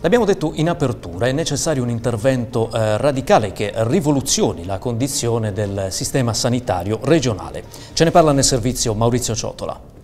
L'abbiamo detto in apertura, è necessario un intervento eh, radicale che rivoluzioni la condizione del sistema sanitario regionale. Ce ne parla nel servizio Maurizio Ciotola.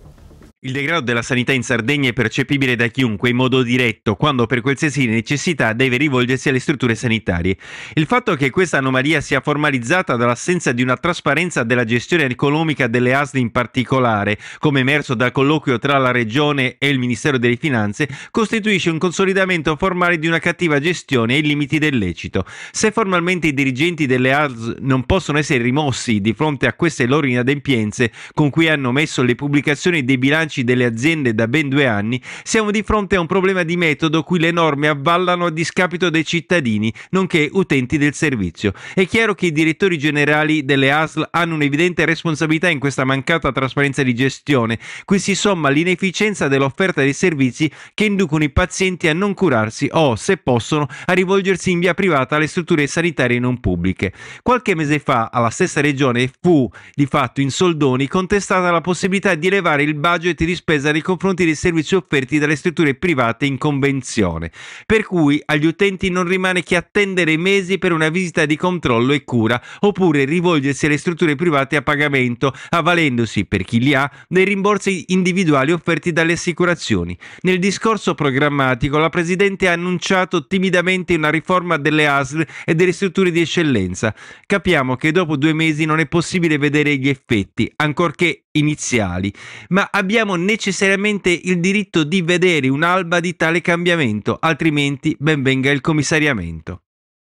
Il degrado della sanità in Sardegna è percepibile da chiunque in modo diretto, quando per qualsiasi necessità deve rivolgersi alle strutture sanitarie. Il fatto che questa anomalia sia formalizzata dall'assenza di una trasparenza della gestione economica delle ASD in particolare, come emerso dal colloquio tra la Regione e il Ministero delle Finanze, costituisce un consolidamento formale di una cattiva gestione e i limiti del lecito. Se formalmente i dirigenti delle ASD non possono essere rimossi di fronte a queste loro inadempienze con cui hanno messo le pubblicazioni dei bilanci bilanci delle aziende da ben due anni, siamo di fronte a un problema di metodo cui le norme avvallano a discapito dei cittadini, nonché utenti del servizio. È chiaro che i direttori generali delle ASL hanno un'evidente responsabilità in questa mancata trasparenza di gestione, qui si somma l'inefficienza dell'offerta dei servizi che inducono i pazienti a non curarsi o, se possono, a rivolgersi in via privata alle strutture sanitarie non pubbliche. Qualche mese fa alla stessa regione fu, di fatto in soldoni, contestata la possibilità di elevare il budget progetti di spesa nei confronti dei servizi offerti dalle strutture private in convenzione, per cui agli utenti non rimane che attendere mesi per una visita di controllo e cura, oppure rivolgersi alle strutture private a pagamento, avvalendosi, per chi li ha, dei rimborsi individuali offerti dalle assicurazioni. Nel discorso programmatico la Presidente ha annunciato timidamente una riforma delle ASL e delle strutture di eccellenza. Capiamo che dopo due mesi non è possibile vedere gli effetti, ancorché iniziali, ma abbiamo necessariamente il diritto di vedere un'alba di tale cambiamento, altrimenti ben venga il commissariamento.